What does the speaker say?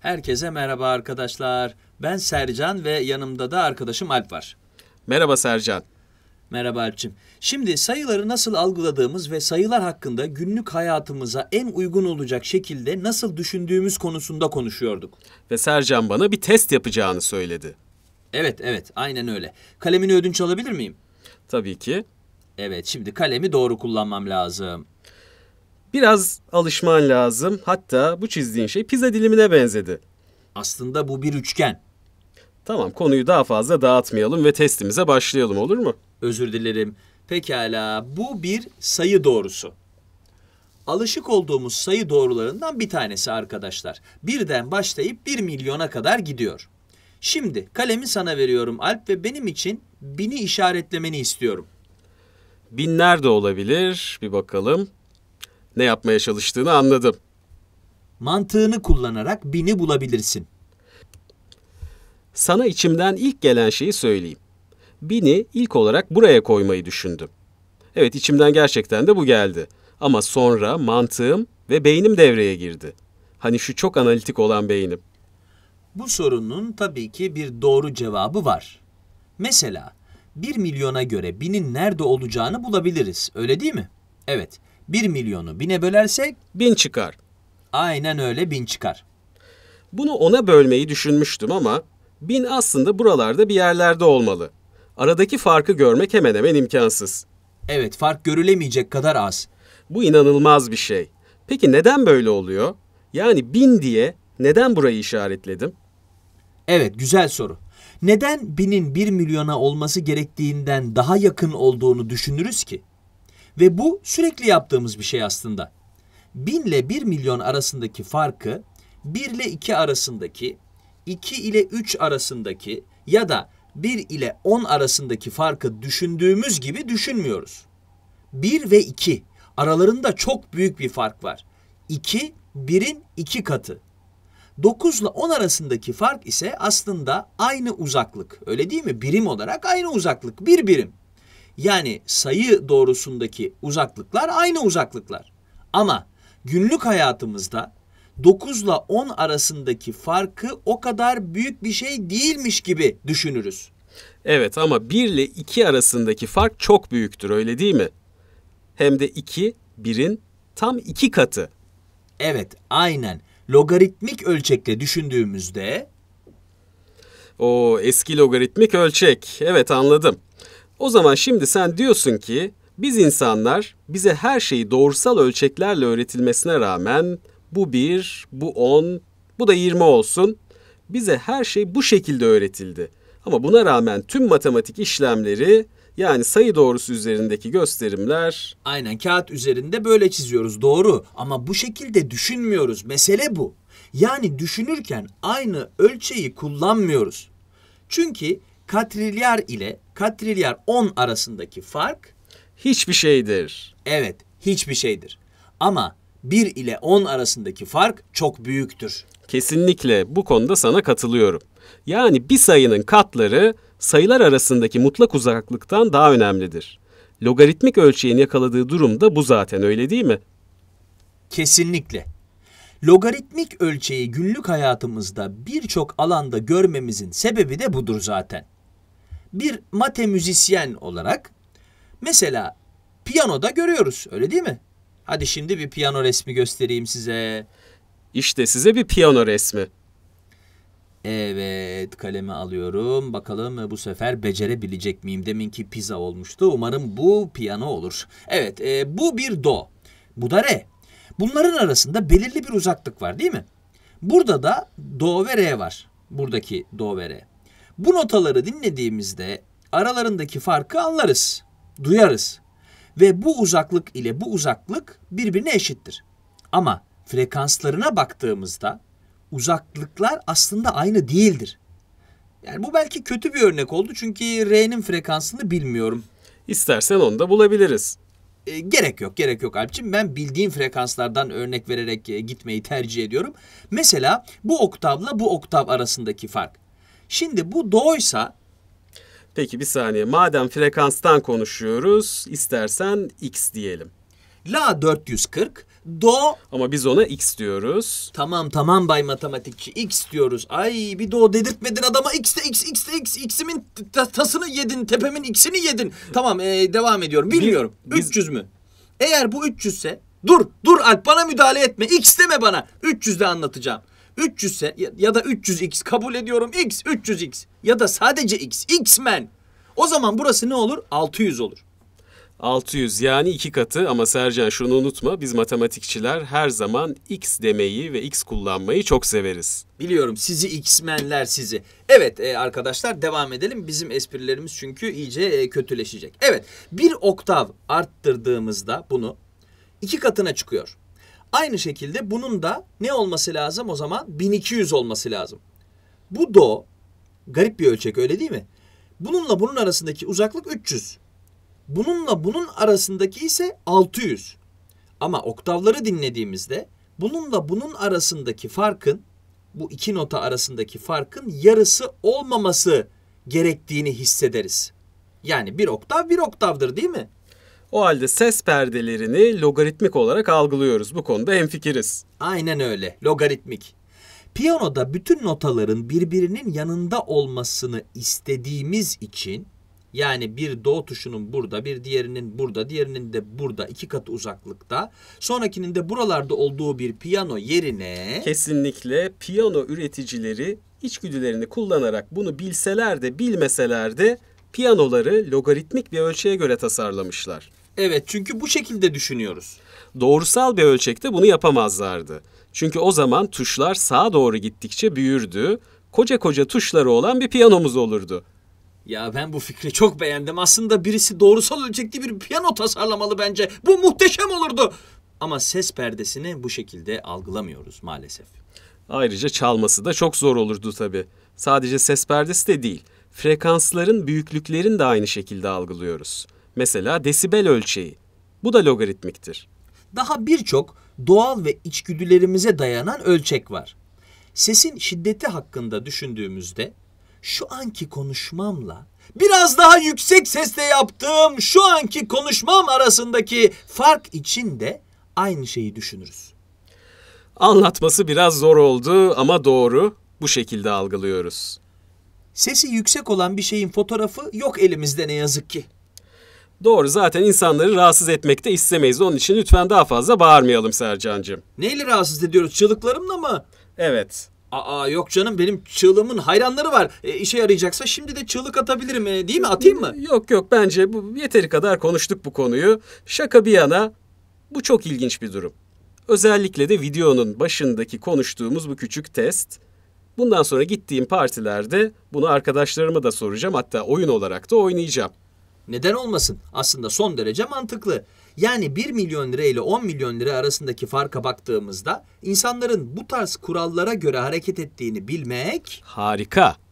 Herkese merhaba arkadaşlar. Ben Sercan ve yanımda da arkadaşım Alp var. Merhaba Sercan. Merhaba Alp'ciğim. Şimdi sayıları nasıl algıladığımız ve sayılar hakkında günlük hayatımıza en uygun olacak şekilde nasıl düşündüğümüz konusunda konuşuyorduk. Ve Sercan bana bir test yapacağını söyledi. Evet, evet. Aynen öyle. Kalemini ödünç alabilir miyim? Tabii ki. Evet, şimdi kalemi doğru kullanmam lazım. Biraz alışman lazım. Hatta bu çizdiğin şey pizza dilimine benzedi. Aslında bu bir üçgen. Tamam konuyu daha fazla dağıtmayalım ve testimize başlayalım olur mu? Özür dilerim. Pekala bu bir sayı doğrusu. Alışık olduğumuz sayı doğrularından bir tanesi arkadaşlar. Birden başlayıp bir milyona kadar gidiyor. Şimdi kalemi sana veriyorum Alp ve benim için bini işaretlemeni istiyorum. Binler de olabilir. Bir bakalım ne yapmaya çalıştığını anladım. Mantığını kullanarak bini bulabilirsin. Sana içimden ilk gelen şeyi söyleyeyim. Bini ilk olarak buraya koymayı düşündüm. Evet içimden gerçekten de bu geldi. Ama sonra mantığım ve beynim devreye girdi. Hani şu çok analitik olan beynim. Bu sorunun tabii ki bir doğru cevabı var. Mesela 1 milyona göre binin nerede olacağını bulabiliriz, öyle değil mi? Evet, 1 milyonu bine bölersek bin çıkar. Aynen öyle bin çıkar. Bunu ona bölmeyi düşünmüştüm ama bin aslında buralarda bir yerlerde olmalı. Aradaki farkı görmek hemen hemen imkansız. Evet fark görülemeyecek kadar az. Bu inanılmaz bir şey. Peki neden böyle oluyor? Yani bin diye neden burayı işaretledim? Evet güzel soru. Neden binin bir milyona olması gerektiğinden daha yakın olduğunu düşünürüz ki? Ve bu sürekli yaptığımız bir şey aslında. 1000 ile 1 milyon arasındaki farkı 1 ile 2 arasındaki, 2 ile 3 arasındaki ya da 1 ile 10 arasındaki farkı düşündüğümüz gibi düşünmüyoruz. 1 ve 2 aralarında çok büyük bir fark var. 2 1'in 2 katı. 9 ile 10 arasındaki fark ise aslında aynı uzaklık. Öyle değil mi? Birim olarak aynı uzaklık. Bir birim. Yani sayı doğrusundaki uzaklıklar aynı uzaklıklar. Ama günlük hayatımızda 9 ile 10 arasındaki farkı o kadar büyük bir şey değilmiş gibi düşünürüz. Evet ama 1 ile 2 arasındaki fark çok büyüktür öyle değil mi? Hem de 2 1'in tam 2 katı. Evet aynen logaritmik ölçekle düşündüğümüzde... O eski logaritmik ölçek. Evet anladım. O zaman şimdi sen diyorsun ki biz insanlar bize her şeyi doğrusal ölçeklerle öğretilmesine rağmen bu 1, bu 10, bu da 20 olsun. Bize her şey bu şekilde öğretildi. Ama buna rağmen tüm matematik işlemleri yani sayı doğrusu üzerindeki gösterimler... Aynen kağıt üzerinde böyle çiziyoruz doğru ama bu şekilde düşünmüyoruz. Mesele bu. Yani düşünürken aynı ölçeği kullanmıyoruz. Çünkü katrilyar ile katrilyar 10 arasındaki fark hiçbir şeydir. Evet, hiçbir şeydir. Ama 1 ile 10 arasındaki fark çok büyüktür. Kesinlikle bu konuda sana katılıyorum. Yani bir sayının katları sayılar arasındaki mutlak uzaklıktan daha önemlidir. Logaritmik ölçeğin yakaladığı durum da bu zaten öyle değil mi? Kesinlikle. Logaritmik ölçeği günlük hayatımızda birçok alanda görmemizin sebebi de budur zaten bir mate müzisyen olarak mesela piyanoda görüyoruz öyle değil mi? Hadi şimdi bir piyano resmi göstereyim size. İşte size bir piyano resmi. Evet kalemi alıyorum. Bakalım bu sefer becerebilecek miyim? Deminki pizza olmuştu. Umarım bu piyano olur. Evet e, bu bir do. Bu da re. Bunların arasında belirli bir uzaklık var değil mi? Burada da do ve re var. Buradaki do ve re. Bu notaları dinlediğimizde aralarındaki farkı anlarız, duyarız. Ve bu uzaklık ile bu uzaklık birbirine eşittir. Ama frekanslarına baktığımızda uzaklıklar aslında aynı değildir. Yani bu belki kötü bir örnek oldu çünkü R'nin frekansını bilmiyorum. İstersen onu da bulabiliriz. E, gerek yok, gerek yok Alp'ciğim. Ben bildiğim frekanslardan örnek vererek e, gitmeyi tercih ediyorum. Mesela bu oktavla bu oktav arasındaki fark. Şimdi bu do'ysa Peki bir saniye. Madem frekanstan konuşuyoruz, istersen x diyelim. La 440, do... Ama biz ona x diyoruz. Tamam tamam bay matematikçi, x diyoruz. Ay bir do dedirtmedin adama x de x, x de x, x'imin tasını yedin, tepemin x'ini yedin. Tamam ee, devam ediyorum. Bilmiyorum. Biz, 300 mü? Eğer bu 300 ise... Dur, dur Alp bana müdahale etme. X deme bana. 300'de anlatacağım. 300 sen, ya da 300x kabul ediyorum x 300x ya da sadece x x men. O zaman burası ne olur? 600 olur. 600 yani iki katı ama Sercan şunu unutma biz matematikçiler her zaman x demeyi ve x kullanmayı çok severiz. Biliyorum sizi x-menler sizi. Evet e, arkadaşlar devam edelim bizim esprilerimiz çünkü iyice e, kötüleşecek. Evet bir oktav arttırdığımızda bunu iki katına çıkıyor. Aynı şekilde bunun da ne olması lazım o zaman? 1200 olması lazım. Bu do garip bir ölçek öyle değil mi? Bununla bunun arasındaki uzaklık 300. Bununla bunun arasındaki ise 600. Ama oktavları dinlediğimizde bununla bunun arasındaki farkın bu iki nota arasındaki farkın yarısı olmaması gerektiğini hissederiz. Yani bir oktav bir oktavdır değil mi? O halde ses perdelerini logaritmik olarak algılıyoruz. Bu konuda hemfikiriz. Aynen öyle. Logaritmik. Piyanoda bütün notaların birbirinin yanında olmasını istediğimiz için yani bir do tuşunun burada, bir diğerinin burada, diğerinin de burada iki kat uzaklıkta. Sonrakinin de buralarda olduğu bir piyano yerine... Kesinlikle piyano üreticileri içgüdülerini kullanarak bunu bilseler de bilmeseler de piyanoları logaritmik bir ölçüye göre tasarlamışlar. Evet çünkü bu şekilde düşünüyoruz. Doğrusal bir ölçekte bunu yapamazlardı. Çünkü o zaman tuşlar sağa doğru gittikçe büyürdü, koca koca tuşları olan bir piyanomuz olurdu. Ya ben bu fikri çok beğendim. Aslında birisi doğrusal ölçekli bir piyano tasarlamalı bence. Bu muhteşem olurdu. Ama ses perdesini bu şekilde algılamıyoruz maalesef. Ayrıca çalması da çok zor olurdu tabii. Sadece ses perdesi de değil, frekansların büyüklüklerini de aynı şekilde algılıyoruz. Mesela desibel ölçeği. Bu da logaritmiktir. Daha birçok doğal ve içgüdülerimize dayanan ölçek var. Sesin şiddeti hakkında düşündüğümüzde şu anki konuşmamla biraz daha yüksek sesle yaptığım şu anki konuşmam arasındaki fark için de aynı şeyi düşünürüz. Anlatması biraz zor oldu ama doğru. Bu şekilde algılıyoruz. Sesi yüksek olan bir şeyin fotoğrafı yok elimizde ne yazık ki. Doğru zaten insanları rahatsız etmek de istemeyiz. Onun için lütfen daha fazla bağırmayalım Sercan'cığım. Neyle rahatsız ediyoruz? Çığlıklarımla mı? Evet. Aa yok canım benim çığlığımın hayranları var. E, işe yarayacaksa şimdi de çığlık atabilirim e, değil mi? Atayım mı? Yok yok bence bu yeteri kadar konuştuk bu konuyu. Şaka bir yana bu çok ilginç bir durum. Özellikle de videonun başındaki konuştuğumuz bu küçük test. Bundan sonra gittiğim partilerde bunu arkadaşlarıma da soracağım. Hatta oyun olarak da oynayacağım. Neden olmasın? Aslında son derece mantıklı. Yani 1 milyon lira ile 10 milyon lira arasındaki farka baktığımızda insanların bu tarz kurallara göre hareket ettiğini bilmek... Harika.